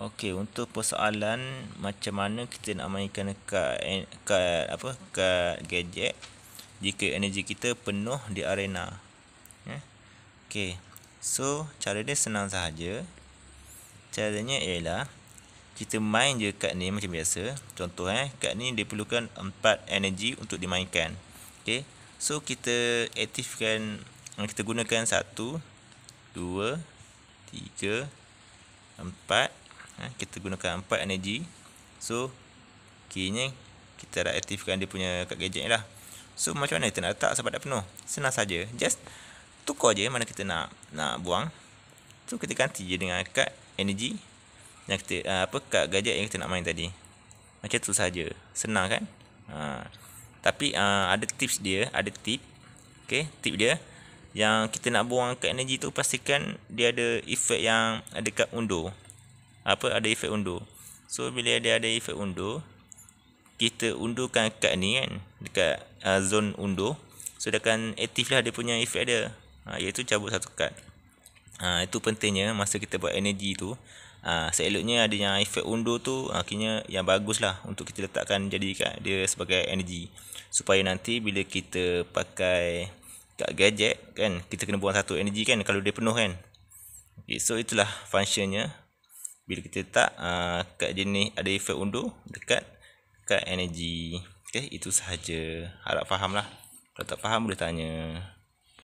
Okey, untuk persoalan macam mana kita nak mainkan kad eh, apa kad gadget jika energi kita penuh di arena. Eh? Okey. So, cara dia senang sahaja. Caranya ialah kita main je kad ni macam biasa. Contoh eh, kad ni dia perlukan 4 energi untuk dimainkan. Okey. So, kita aktifkan eh, kita gunakan 1 2 3 empat Eh, kita gunakan 4 energy so keynya kita dah aktifkan dia punya kat gadget ni lah so macam mana kita nak letak sebab dah penuh senang saja just tukar je mana kita nak nak buang so kita ganti je dengan kad energy yang kita eh, apa kad gadget yang kita nak main tadi macam tu saja senang kan ha. tapi ha, ada tips dia ada tip okay tip dia yang kita nak buang kad energy tu pastikan dia ada efek yang ada kad undur apa ada efek undur. So bila dia ada efek undur, kita undurkan kad ni kan dekat uh, zone undur, so dia akan aktif lah dia punya efek dia. Ha, iaitu cabut satu kad. Ha, itu pentingnya masa kita buat energy tu. Ha, seeloknya ada yang efek undur tu akhirnya yang bagus lah untuk kita letakkan jadi kad dia sebagai energy. Supaya nanti bila kita pakai kad gadget kan kita kena buang satu energy kan kalau dia penuh kan. Okay, so itulah functionnya bila kita tak uh, kat jenis ada efek undur dekat dekat energy okey itu sahaja harap fahamlah kalau tak faham boleh tanya